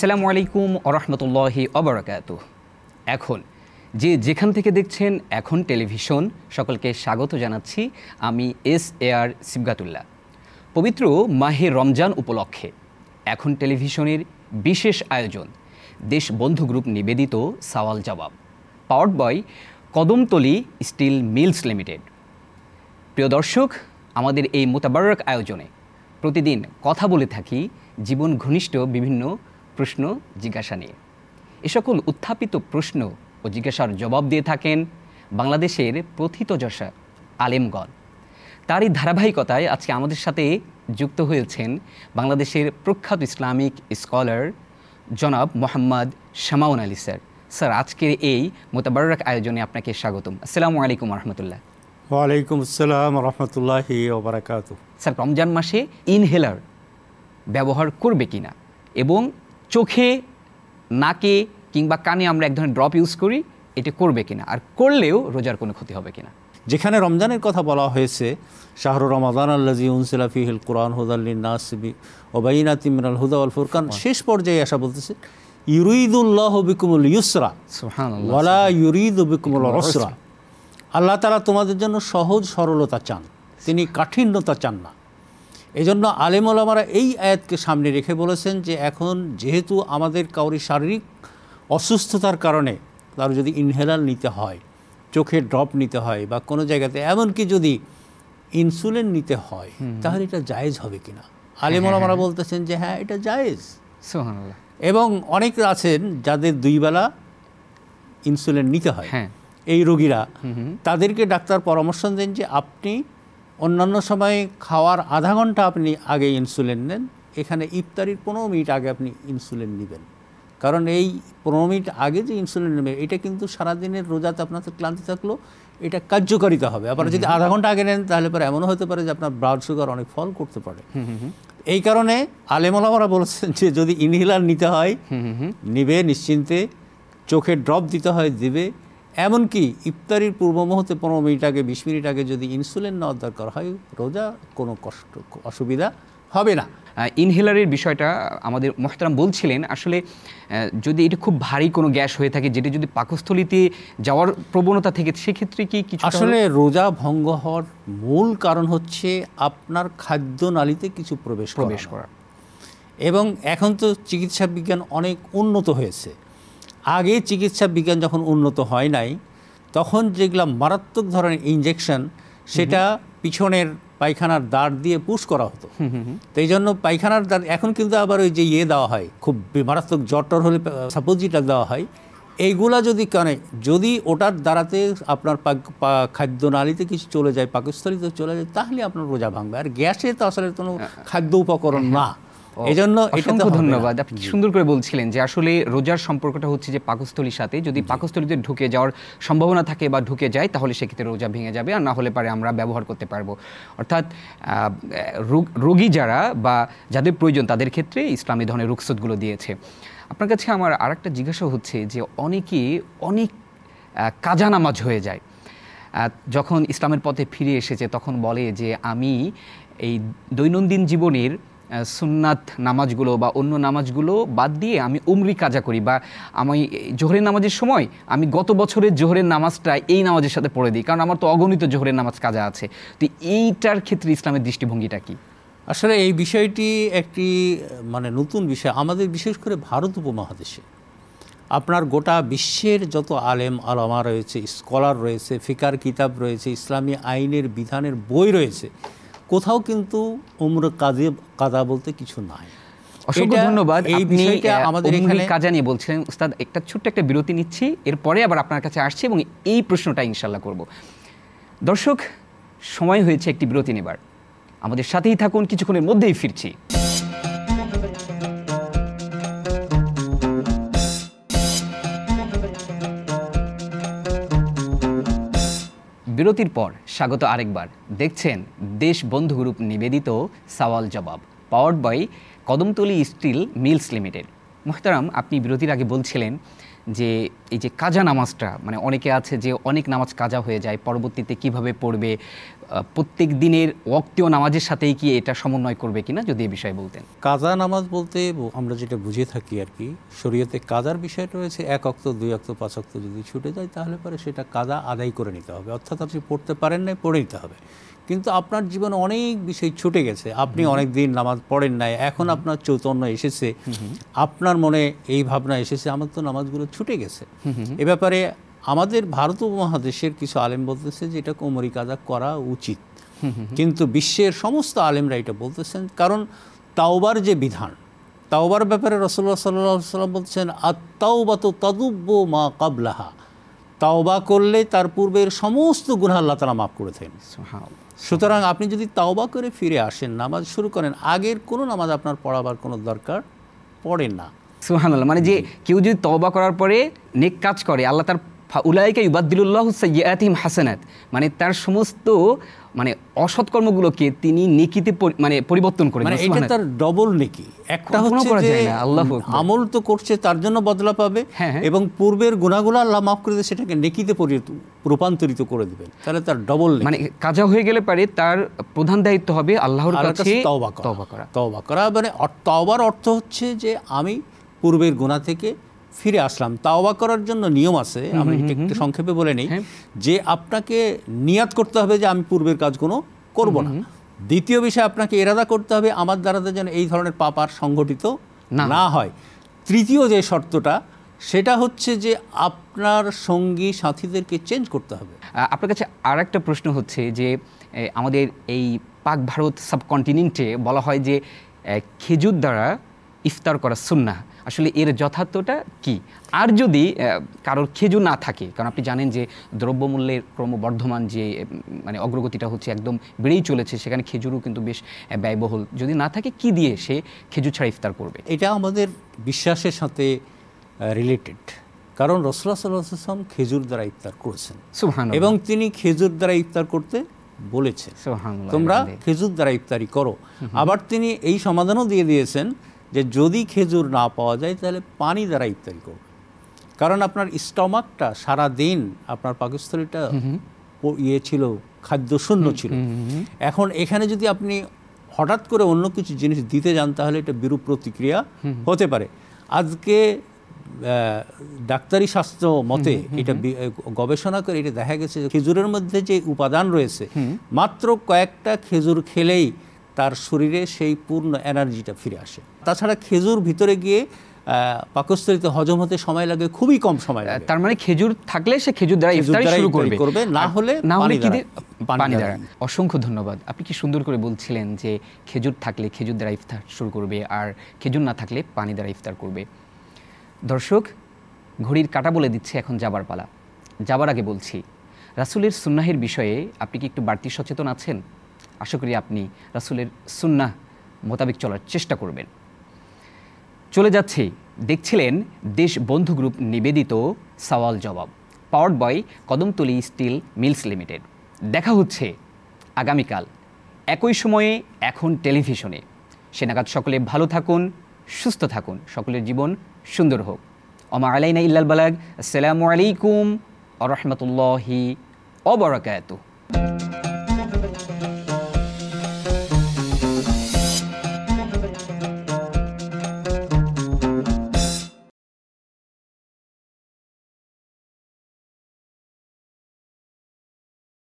আসসালামু আলাইকুম ওরহমতুল্লাহি অবরাকাত এখন যে যেখান থেকে দেখছেন এখন টেলিভিশন সকলকে স্বাগত জানাচ্ছি আমি এস এ আর সিবগাতুল্লাহ পবিত্র মাহে রমজান উপলক্ষে এখন টেলিভিশনের বিশেষ আয়োজন দেশ বন্ধু গ্রুপ নিবেদিত সওয়াল জবাব powered by Kadamtali steel mills limited প্রিয় দর্শক আমাদের এই মোতাবারক আয়োজনে প্রতিদিন কথা বলে থাকি জীবন ঘনিষ্ঠ বিভিন্ন প্রশ্ন জিজ্ঞাসা নিয়ে এ সকল উত্থাপিত প্রশ্ন ও জিজ্ঞাসার জবাব দিয়ে থাকেন বাংলাদেশের প্রথিতযশা আলেমগণ তারই ধারাবাহিকতায় আজকে আমাদের সাথে যুক্ত হয়েছেন বাংলাদেশের প্রখ্যাত ইসলামিক স্কলার জনাব মোহাম্মদ শামাউন আলী স্যার স্যার আজকের এই মোতাবারক আয়োজনে আপনাকে স্বাগতম আসসালামু আলাইকুম রহমতুল্লাহ ওয়ালাইকুম আসসালাম রহমতুল্লাহ স্যার রমজান মাসে ইনহেলার ব্যবহার করবে কিনা এবং চোখে নাকে কিংবা কানে আমরা এক ধরনের ড্রপ ইউজ করি এটা করবে কিনা আর করলেও রোজার কোনো ক্ষতি হবে কিনা যেখানে রমজানের কথা বলা হয়েছে শাহরু রমাদান আল্লাজি উনসিলা ফিহিল কোরআন হুদাল্লিনাসবি ওবাইনা তিমরাল হুদা আল ফুরকান শেষ পর্যায়ে আসা বলতেছে ইউরিদুল্লাহ বিকুমুল ইউসরা ওয়ালা ইউরিদ বিকুমুল রসরা আল্লাহ তালা তোমাদের জন্য সহজ সরলতা চান তিনি কাঠিন্যতা চান না এজন্য আলেমলামারা এই আয়াতকে সামনে রেখে বলেছেন যে এখন যেহেতু আমাদের কাউরি শারীরিক অসুস্থতার কারণে তার যদি ইনহেলার নিতে হয় চোখে ড্রপ নিতে হয় বা কোনো জায়গাতে এমনকি যদি ইনসুলিন নিতে হয় তাহলে এটা জায়েজ হবে কিনা হ্যাঁ, আলেমলামারা হ্যাঁ, হ্যাঁ। বলতেছেন যে হ্যাঁ এটা জায়েজ এবং অনেক আছেন যাদের দুইবেলা ইনসুলিন নিতে হয় এই রোগীরা তাদেরকে ডাক্তার পরামর্শ দেন যে আপনি অন্যান্য সময়ে খাওয়ার আধা ঘন্টা আপনি আগে ইনসুলিন নেন এখানে ইফতারির পনেরো মিনিট আগে আপনি ইনসুলিন নেবেন কারণ এই পনেরো মিনিট আগে যে ইনসুলিন নেবে এটা কিন্তু সারাদিনের রোজাতে আপনার তো ক্লান্তি থাকলো এটা কার্যকারিতা হবে আবার যদি আধা ঘন্টা আগে নেন তাহলে পরে এমনও হতে পারে যে আপনার ব্লাড সুগার অনেক ফল করতে পারে এই কারণে আলেমলামারা বলছেন যে যদি ইনহেলার নিতে হয় নিবে নিশ্চিন্তে চোখে ড্রপ দিতে হয় দিবে এমনকি ইফতারির পূর্ব মুহূর্তে পনেরো মিনিট আগে বিশ মিনিট আগে যদি ইনসুলিন নেওয়ার দরকার হয় রোজা কোনো কষ্ট অসুবিধা হবে না ইনহেলারের বিষয়টা আমাদের মহতারাম বলছিলেন আসলে যদি এটা খুব ভারী কোনো গ্যাস হয়ে থাকে যেটা যদি পাকস্থলিতে যাওয়ার প্রবণতা থেকে সেক্ষেত্রে কি কিছু আসলে রোজা ভঙ্গ হওয়ার মূল কারণ হচ্ছে আপনার খাদ্যনালীতে কিছু প্রবেশ প্রবেশ করা এবং এখন তো চিকিৎসা বিজ্ঞান অনেক উন্নত হয়েছে আগে চিকিৎসা বিজ্ঞান যখন উন্নত হয় নাই তখন যেগুলো মারাত্মক ধরনের ইঞ্জেকশন সেটা পিছনের পায়খানার দাঁড় দিয়ে পুশ করা হতো তো জন্য পায়খানার দাঁড় এখন কিন্তু আবার ওই যে ইয়ে দেওয়া হয় খুব মারাত্মক জ্বর হলে সাপোজিটা দেওয়া হয় এইগুলা যদি কানে যদি ওটার দ্বারাতে আপনার খাদ্যনালীতে কিছু চলে যায় পাকস্থলিতে চলে যায় তাহলে আপনার রোজা ভাঙবে আর গ্যাসে তো আসলে কোনো হ্যাঁ। খাদ্য উপকরণ না হ্যাঁ। এই অসংখ্য ধন্যবাদ আপনি সুন্দর করে বলছিলেন যে আসলে রোজার সম্পর্কটা হচ্ছে যে পাকস্থলীর সাথে যদি পাকস্থলীতে ঢুকে যাওয়ার সম্ভাবনা থাকে বা ঢুকে যায় তাহলে সেক্ষেত্রে রোজা ভেঙে যাবে আর না হলে পারে আমরা ব্যবহার করতে পারবো অর্থাৎ রোগী যারা বা যাদের প্রয়োজন তাদের ক্ষেত্রে ইসলামী ধরনের রুখসতগুলো দিয়েছে আপনার কাছে আমার আর একটা জিজ্ঞাসা হচ্ছে যে অনেকে অনেক কাজা নামাজ হয়ে যায় যখন ইসলামের পথে ফিরে এসেছে তখন বলে যে আমি এই দৈনন্দিন জীবনের সুন্নাত নামাজগুলো বা অন্য নামাজগুলো বাদ দিয়ে আমি উমরি কাজা করি বা আমি জোহরের নামাজের সময় আমি গত বছরের জোহরের নামাজটা এই নামাজের সাথে পড়ে দিই কারণ আমার তো অগণিত জোহরের নামাজ কাজা আছে তো এইটার ক্ষেত্রে ইসলামের দৃষ্টিভঙ্গিটা কী আসলে এই বিষয়টি একটি মানে নতুন বিষয় আমাদের বিশেষ করে ভারত উপমহাদেশে আপনার গোটা বিশ্বের যত আলেম আলামা রয়েছে স্কলার রয়েছে ফিকার কিতাব রয়েছে ইসলামী আইনের বিধানের বই রয়েছে কোথাও কিন্তু উমর কাজে কাজা বলতে কিছু নাই অসংখ্য ধন্যবাদ এই বিষয়টা আমাদের এখানে কাজা নিয়ে বলছিলেন উস্তাদ একটা ছোট্ট একটা বিরতি নিচ্ছি এরপরে আবার আপনার কাছে আসছি এবং এই প্রশ্নটা ইনশাল্লাহ করব দর্শক সময় হয়েছে একটি বিরতি নেবার আমাদের সাথেই থাকুন কিছুক্ষণের মধ্যেই ফিরছি বিরতির পর স্বাগত আরেকবার দেখছেন দেশ বন্ধু গ্রুপ নিবেদিত সওয়াল জবাব powered by Kadamtali steel mills limited মোহতারাম আপনি বিরতির আগে বলছিলেন যে এই যে কাজা নামাজটা মানে অনেকে আছে যে অনেক নামাজ কাজা হয়ে যায় পরবর্তীতে কিভাবে পড়বে প্রত্যেক দিনের অক্তীয় নামাজের সাথেই কি এটা সমন্বয় করবে কিনা যদি এ বিষয়ে বলতেন কাজা নামাজ বলতে আমরা যেটা বুঝে থাকি আর কি শরীয়তে কাজার বিষয়টা রয়েছে এক অক্ত দুই অক্ত পাঁচ অক্ত যদি ছুটে যায় তাহলে পরে সেটা কাজা আদায় করে নিতে হবে অর্থাৎ আপনি পড়তে পারেন না পড়ে নিতে হবে কিন্তু আপনার জীবনে অনেক বিষয় ছুটে গেছে আপনি অনেক দিন নামাজ পড়েন নাই এখন আপনার চৈতন্য এসেছে আপনার মনে এই ভাবনা এসেছে আমার তো নামাজগুলো ছুটে গেছে এ ব্যাপারে আমাদের ভারত উপমহাদেশের কিছু আলেম বলতেছে যে এটা কোমরি কাজা করা উচিত কিন্তু বিশ্বের সমস্ত আলেমরা এটা বলতেছেন কারণ তাওবার যে বিধান তাওবার ব্যাপারে রসল্লা সাল্লাম বলছেন আর তো তদুব্য মা কাবলাহা তাওবা করলে তার পূর্বের সমস্ত গুণা আল্লাহ তালা মাফ করে থাকেন সুতরাং আপনি যদি তাওবা করে ফিরে আসেন নামাজ শুরু করেন আগের কোনো নামাজ আপনার পড়াবার কোনো দরকার পড়ে না সুহানাল্লাহ মানে যে কেউ যদি তওবা করার পরে নেক কাজ করে আল্লাহ তার উলাইকা ইবাদ্দিল্লাহ সৈয়াতিম হাসানাত মানে তার সমস্ত মানে অসৎকর্মগুলোকে তিনি নেকিতে মানে পরিবর্তন করে মানে এটা তার ডবল নেকি একটা হচ্ছে যে আল্লাহ আমল তো করছে তার জন্য বদলা পাবে হ্যাঁ, হ্যাঁ। এবং পূর্বের গুণাগুলো আল্লাহ মাফ করে সেটাকে নেকিতে রূপান্তরিত করে দিবেন তাহলে তার ডবল মানে কাজা হয়ে গেলে পারে তার প্রধান দায়িত্ব হবে আল্লাহর কাছে তওবা করা তওবা করা মানে তওবার অর্থ হচ্ছে যে আমি পূর্বের গুণা থেকে ফিরে আসলাম তাওবা করার জন্য নিয়ম আছে আমি একটু সংক্ষেপে বলে নেই হ্যাঁ। যে আপনাকে নিয়াত করতে হবে যে আমি পূর্বের কাজ কোনো করব না দ্বিতীয় বিষয় আপনাকে এরাদা করতে হবে আমার দ্বারাতে যেন এই ধরনের পাপ আর সংঘটিত না হয় তৃতীয় যে শর্তটা সেটা হচ্ছে যে আপনার সঙ্গী সাথীদেরকে চেঞ্জ করতে হবে আপনার কাছে আর একটা প্রশ্ন হচ্ছে যে আমাদের এই পাক ভারত সাবকন্টিনেন্টে বলা হয় যে খেজুর দ্বারা ইফতার করা সুন্না আসলে এর যথার্থটা কি আর যদি কারোর খেজুর না থাকে কারণ আপনি জানেন যে দ্রব্যমূল্যের ক্রমবর্ধমান যে মানে অগ্রগতিটা হচ্ছে একদম বেড়েই চলেছে সেখানে খেজুরও কিন্তু বেশ ব্যয়বহুল যদি না থাকে কি দিয়ে সে খেজুর ছাড়া ইফতার করবে এটা আমাদের বিশ্বাসের সাথে রিলেটেড কারণ রসুল্লা সাল্লাম খেজুর দ্বারা ইফতার করেছেন এবং তিনি খেজুর দ্বারা ইফতার করতে বলেছেন তোমরা খেজুর দ্বারা ইফতারি করো আবার তিনি এই সমাধানও দিয়ে দিয়েছেন যে যদি খেজুর না পাওয়া যায় তাহলে পানি দ্বারা ইত্যাদি করবে কারণ আপনার স্টমাকটা সারা দিন আপনার পাকিস্তানিটা ইয়ে ছিল খাদ্য শূন্য ছিল এখন এখানে যদি আপনি হঠাৎ করে অন্য কিছু জিনিস দিতে যান তাহলে এটা বিরূপ প্রতিক্রিয়া হতে পারে আজকে ডাক্তারি স্বাস্থ্য মতে এটা গবেষণা করে এটা দেখা গেছে যে খেজুরের মধ্যে যে উপাদান রয়েছে মাত্র কয়েকটা খেজুর খেলেই তার শরীরে সেই পূর্ণ এনার্জিটা ফিরে আসে তাছাড়া খেজুর ভিতরে গিয়ে পাকস্থলিতে হজম হতে সময় লাগে খুবই কম সময় লাগে তার মানে খেজুর থাকলে সে খেজুর দ্বারা ইফতারি শুরু করবে করবে না হলে না হলে কি পানি দ্বারা অসংখ্য ধন্যবাদ আপনি কি সুন্দর করে বলছিলেন যে খেজুর থাকলে খেজুর দ্বারা ইফতার শুরু করবে আর খেজুর না থাকলে পানি দ্বারা ইফতার করবে দর্শক ঘড়ির কাটা বলে দিচ্ছে এখন যাবার পালা যাবার আগে বলছি রাসুলের সুন্নাহের বিষয়ে আপনি কি একটু বাড়তি সচেতন আছেন আশা করি আপনি রাসুলের সুন্না মোতাবেক চলার চেষ্টা করবেন চলে যাচ্ছি দেখছিলেন দেশ বন্ধু গ্রুপ নিবেদিত সওয়াল জবাব powered by Kadamtali steel mills limited দেখা হচ্ছে আগামীকাল একই সময়ে এখন টেলিভিশনে সেনাগাত সকলে ভালো থাকুন সুস্থ থাকুন সকলের জীবন সুন্দর হোক অমা আলাইনা ইল্লাল বালাগ আসসালামু আলাইকুম আ রহমতুল্লাহি অবরাকাত